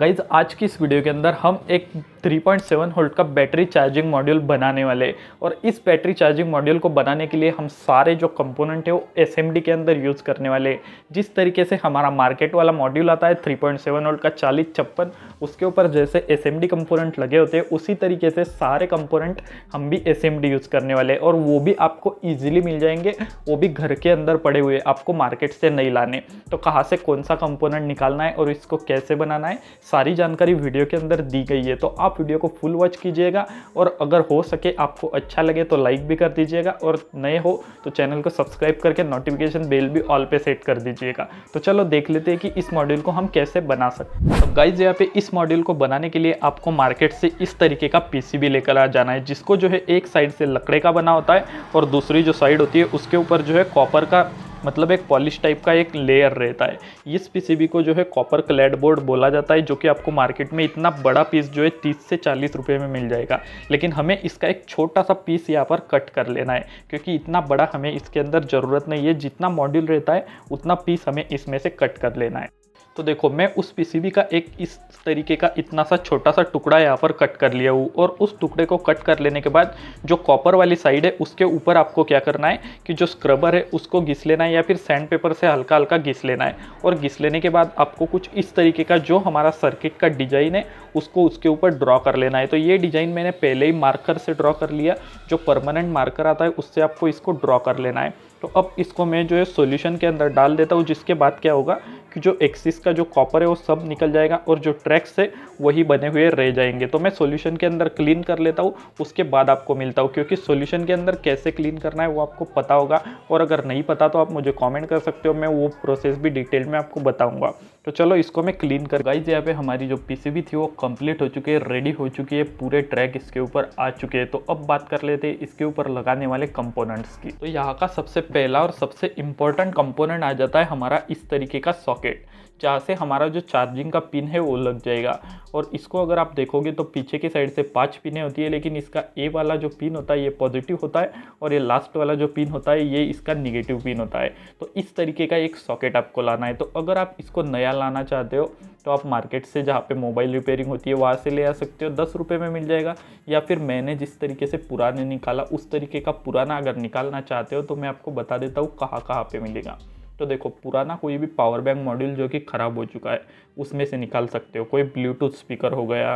guys आज की इस वीडियो के अंदर हम एक 3.7 पॉइंट होल्ट का बैटरी चार्जिंग मॉड्यूल बनाने वाले और इस बैटरी चार्जिंग मॉड्यूल को बनाने के लिए हम सारे जो कंपोनेंट है वो एस के अंदर यूज़ करने वाले जिस तरीके से हमारा मार्केट वाला मॉड्यूल आता है 3.7 पॉइंट होल्ट का चालीस छप्पन उसके ऊपर जैसे एस एम डी कंपोनेंट लगे होते हैं उसी तरीके से सारे कंपोनेंट हम भी एस एम डी यूज़ करने वाले हैं और वो भी आपको ईजिली मिल जाएंगे वो भी घर के अंदर पड़े हुए आपको मार्केट से नहीं लाने तो कहाँ से कौन सा कंपोनेंट निकालना है और इसको कैसे बनाना है सारी जानकारी वीडियो के अंदर दी गई है तो आप वीडियो को फुल वॉच कीजिएगा और अगर हो सके आपको अच्छा लगे तो लाइक भी कर दीजिएगा और नए हो तो चैनल को सब्सक्राइब करके नोटिफिकेशन बेल भी ऑल पे सेट कर दीजिएगा तो चलो देख लेते हैं कि इस मॉड्यूल को हम कैसे बना सकते हैं तो गाइज यहाँ पे इस इस मॉड्यूल को बनाने के लिए आपको मार्केट से इस तरीके का पीसीबी लेकर आ जाना है जिसको जो है एक साइड से लकड़े का बना होता है और दूसरी जो साइड होती है उसके ऊपर जो है कॉपर का मतलब एक पॉलिश टाइप का एक लेयर रहता है इस पीसीबी को जो है कॉपर क्लैड बोर्ड बोला जाता है जो कि आपको मार्केट में इतना बड़ा पीस जो है तीस से चालीस रुपये में मिल जाएगा लेकिन हमें इसका एक छोटा सा पीस यहाँ पर कट कर लेना है क्योंकि इतना बड़ा हमें इसके अंदर ज़रूरत नहीं है जितना मॉड्यूल रहता है उतना पीस हमें इसमें से कट कर लेना है तो देखो मैं उस पीसीबी का एक इस तरीके का इतना सा छोटा सा टुकड़ा यहाँ पर कट कर लिया हूँ और उस टुकड़े को कट कर लेने के बाद जो कॉपर वाली साइड है उसके ऊपर आपको क्या करना है कि जो स्क्रबर है उसको घिस लेना है या फिर सैंड पेपर से हल्का हल्का घिस लेना है और घिस लेने के बाद आपको कुछ इस तरीके का जो हमारा सर्किट का डिजाइन है उसको उसके ऊपर ड्रॉ कर लेना है तो ये डिजाइन मैंने पहले ही मार्कर से ड्रॉ कर लिया जो परमानेंट मार्कर आता है उससे आपको इसको ड्रॉ कर लेना है तो अब इसको मैं जो है सॉल्यूशन के अंदर डाल देता हूँ जिसके बाद क्या होगा कि जो एक्सिस का जो कॉपर है वो सब निकल जाएगा और जो ट्रैक्स है वही बने हुए रह जाएंगे तो मैं सॉल्यूशन के अंदर क्लीन कर लेता हूँ उसके बाद आपको मिलता हूँ क्योंकि सॉल्यूशन के अंदर कैसे क्लीन करना है वो आपको पता होगा और अगर नहीं पता तो आप मुझे कॉमेंट कर सकते हो मैं वो प्रोसेस भी डिटेल में आपको बताऊँगा तो चलो इसको मैं क्लीन कर गाइज यहाँ पे हमारी जो पीसीबी थी वो कंप्लीट हो चुकी है रेडी हो चुकी है पूरे ट्रैक इसके ऊपर आ चुके हैं तो अब बात कर लेते हैं इसके ऊपर लगाने वाले कंपोनेंट्स की तो यहाँ का सबसे पहला और सबसे इम्पोर्टेंट कंपोनेंट आ जाता है हमारा इस तरीके का सॉकेट जहाँ से हमारा जो चार्जिंग का पिन है वो लग जाएगा और इसको अगर आप देखोगे तो पीछे की साइड से पाँच पिनें होती है लेकिन इसका ए वाला जो पिन होता है ये पॉजिटिव होता है और ये लास्ट वाला जो पिन होता है ये इसका निगेटिव पिन होता है तो इस तरीके का एक सॉकेट आपको लाना है तो अगर आप इसको नया लाना चाहते हो तो आप मार्केट से जहाँ पे मोबाइल रिपेयरिंग होती है वहाँ से ले आ सकते हो दस रुपये में मिल जाएगा या फिर मैंने जिस तरीके से पुराने निकाला उस तरीके का पुराना अगर निकालना चाहते हो तो मैं आपको बता देता हूँ कहाँ कहाँ पर मिलेगा तो देखो पुराना कोई भी पावर बैंक मॉड्यूल जो कि ख़राब हो चुका है उसमें से निकाल सकते हो कोई ब्लूटूथ स्पीकर हो गया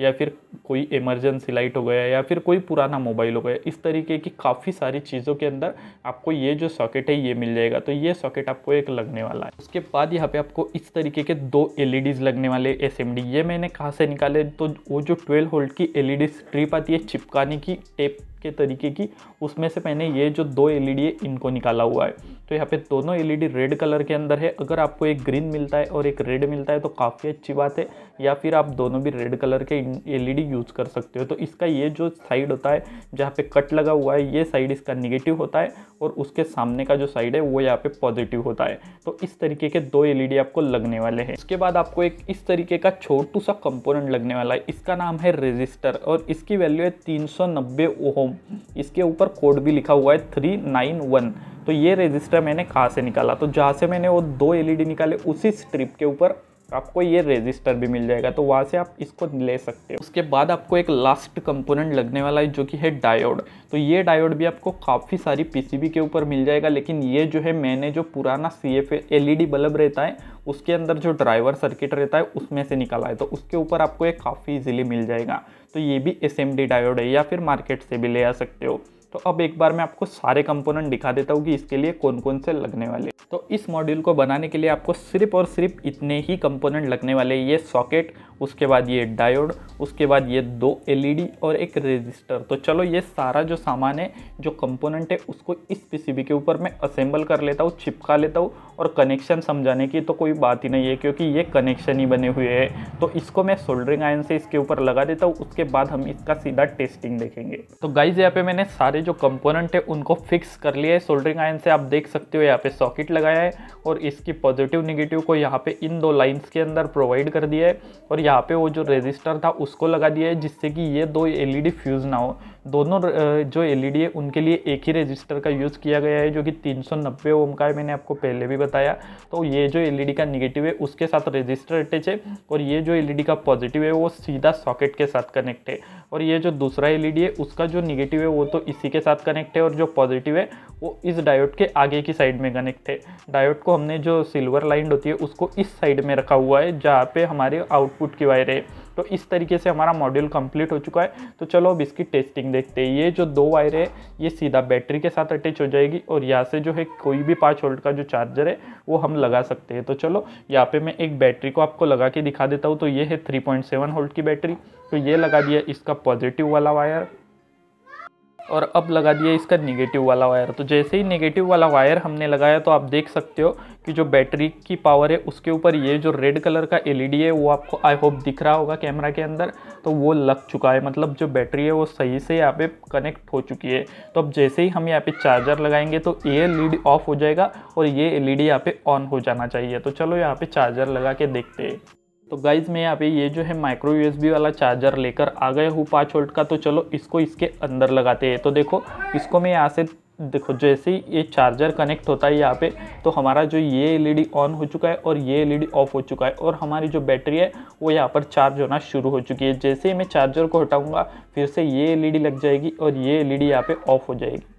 या फिर कोई इमरजेंसी लाइट हो गया या फिर कोई पुराना मोबाइल हो गया इस तरीके की काफ़ी सारी चीज़ों के अंदर आपको ये जो सॉकेट है ये मिल जाएगा तो ये सॉकेट आपको एक लगने वाला है उसके बाद यहाँ पे आपको इस तरीके के दो एल लगने वाले एस ये मैंने कहाँ से निकाले तो वो जो ट्वेल्व होल्ट की एल स्ट्रिप आती है चिपकाने की टेप के तरीके की उसमें से मैंने ये जो दो एल e है इनको निकाला हुआ है तो यहाँ पे दोनों एल रेड कलर के अंदर है अगर आपको एक ग्रीन मिलता है और एक रेड मिलता है तो काफ़ी अच्छी बात है या फिर आप दोनों भी रेड कलर के एल यूज़ e कर सकते हो तो इसका ये जो साइड होता है जहाँ पे कट लगा हुआ है ये साइड इसका निगेटिव होता है और उसके सामने का जो साइड है वो यहाँ पे पॉजिटिव होता है तो इस तरीके के दो एल e आपको लगने वाले हैं उसके बाद आपको एक इस तरीके का छोटू सा कंपोनेंट लगने वाला है इसका नाम है रजिस्टर और इसकी वैल्यू है तीन सौ ओम इसके ऊपर कोड भी लिखा हुआ है थ्री नाइन वन तो ये रजिस्टर मैंने कहाँ से निकाला तो जहाँ से मैंने वो दो एलईडी e निकाले उसी स्ट्रिप के ऊपर आपको ये रेजिस्टर भी मिल जाएगा तो वहाँ से आप इसको ले सकते हो उसके बाद आपको एक लास्ट कंपोनेंट लगने वाला है जो कि है डायोड तो ये डायोड भी आपको काफ़ी सारी पीसीबी के ऊपर मिल जाएगा लेकिन ये जो है मैंने जो पुराना सी एफ डी बल्ब रहता है उसके अंदर जो ड्राइवर सर्किट रहता है उसमें से निकाला है तो उसके ऊपर आपको ये काफ़ी ईजिली मिल जाएगा तो ये भी एस डायोड है या फिर मार्केट से भी ले आ सकते हो तो अब एक बार मैं आपको सारे कंपोनेंट दिखा देता हूँ कि इसके लिए कौन कौन से लगने वाले तो इस मॉड्यूल को बनाने के लिए आपको सिर्फ और सिर्फ इतने ही कंपोनेंट लगने वाले ये सॉकेट उसके बाद ये डायोड उसके बाद ये दो एलईडी e और एक रेजिस्टर तो चलो ये सारा जो सामान है जो कंपोनेंट है उसको इस पीसीबी के ऊपर मैं असेंबल कर लेता हूँ चिपका लेता हूँ और कनेक्शन समझाने की तो कोई बात ही नहीं है क्योंकि ये कनेक्शन ही बने हुए हैं तो इसको मैं सोल्डरिंग आयन से इसके ऊपर लगा देता हूँ उसके बाद हम इसका सीधा टेस्टिंग देखेंगे तो गाइज यहाँ पे मैंने सारे जो कंपोनेंट है उनको फिक्स कर लिया है सोल्डरिंग आयन से आप देख सकते हो यहाँ पे सॉकेट लगाया है और इसकी पॉजिटिव निगेटिव को यहाँ पे इन दो लाइन्स के अंदर प्रोवाइड कर दिया है और यहाँ पे वो जो रेजिस्टर था उसको लगा दिया है जिससे कि ये दो एलईडी फ्यूज़ ना हो दोनों जो एलईडी है उनके लिए एक ही रजिस्टर का यूज़ किया गया है जो कि 390 ओम का है मैंने आपको पहले भी बताया तो ये जो एलईडी का निगेटिव है उसके साथ रजिस्टर अटैच है और ये जो एल का पॉजिटिव है वो सीधा सॉकेट के साथ कनेक्ट है और ये जो दूसरा एलईडी है उसका जो निगेटिव है वो तो इसी के साथ कनेक्ट है और जो पॉजिटिव है वो इस डायोड के आगे की साइड में कनेक्ट है डायोड को हमने जो सिल्वर लाइंड होती है उसको इस साइड में रखा हुआ है जहाँ पे हमारे आउटपुट की वायर है तो इस तरीके से हमारा मॉड्यूल कंप्लीट हो चुका है तो चलो अब इसकी टेस्टिंग देखते हैं ये जो दो वायर है ये सीधा बैटरी के साथ अटैच हो जाएगी और यहाँ से जो है कोई भी पाँच वोल्ट का जो चार्जर है वो हम लगा सकते हैं तो चलो यहाँ पे मैं एक बैटरी को आपको लगा के दिखा देता हूँ तो ये है थ्री पॉइंट सेवन की बैटरी तो ये लगा दिया इसका पॉजिटिव वाला वायर और अब लगा दिया इसका नेगेटिव वाला वायर तो जैसे ही नेगेटिव वाला वायर हमने लगाया तो आप देख सकते हो कि जो बैटरी की पावर है उसके ऊपर ये जो रेड कलर का एलईडी है वो आपको आई होप दिख रहा होगा कैमरा के अंदर तो वो लग चुका है मतलब जो बैटरी है वो सही से यहाँ पे कनेक्ट हो चुकी है तो अब जैसे ही हम यहाँ पे चार्जर लगाएंगे तो ये एल ऑफ हो जाएगा और ये एल ई यहाँ पे ऑन हो जाना चाहिए तो चलो यहाँ पर चार्जर लगा के देखते हैं तो गाइज मैं यहाँ पे ये जो है माइक्रो यूएसबी वाला चार्जर लेकर आ गया हूँ पाँच वोल्ट का तो चलो इसको इसके अंदर लगाते हैं तो देखो इसको मैं यहाँ से देखो जैसे ही ये चार्जर कनेक्ट होता है यहाँ पे तो हमारा जो ये एलईडी ऑन e हो चुका है और ये एलईडी ऑफ e हो चुका है और हमारी जो बैटरी है वो यहाँ पर चार्ज होना शुरू हो चुकी है जैसे ही मैं चार्जर को हटाऊँगा फिर से ये एल e लग जाएगी और ये एल यहाँ पे ऑफ हो जाएगी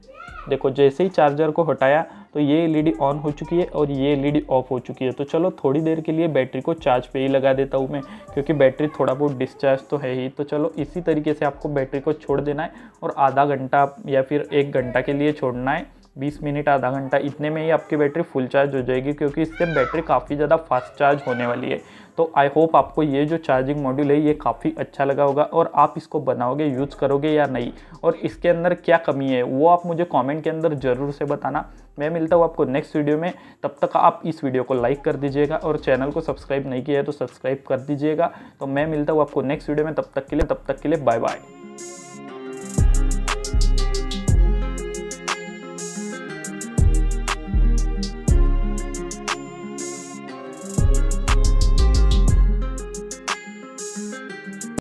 देखो जैसे ही चार्जर को हटाया तो ये एल ऑन e हो चुकी है और ये एल ऑफ e हो चुकी है तो चलो थोड़ी देर के लिए बैटरी को चार्ज पे ही लगा देता हूँ मैं क्योंकि बैटरी थोड़ा बहुत डिस्चार्ज तो है ही तो चलो इसी तरीके से आपको बैटरी को छोड़ देना है और आधा घंटा या फिर एक घंटा के लिए छोड़ना है बीस मिनट आधा घंटा इतने में ही आपकी बैटरी फुल चार्ज हो जाएगी क्योंकि इससे बैटरी काफ़ी ज़्यादा फास्ट चार्ज होने वाली है तो आई होप आपको ये जो चार्जिंग मॉड्यूल है ये काफ़ी अच्छा लगा होगा और आप इसको बनाओगे यूज़ करोगे या नहीं और इसके अंदर क्या कमी है वो आप मुझे कमेंट के अंदर ज़रूर से बताना मैं मिलता हूँ आपको नेक्स्ट वीडियो में तब तक आप इस वीडियो को लाइक कर दीजिएगा और चैनल को सब्सक्राइब नहीं किया है तो सब्सक्राइब कर दीजिएगा तो मैं मिलता हूँ आपको नेक्स्ट वीडियो में तब तक के लिए तब तक के लिए बाय बाय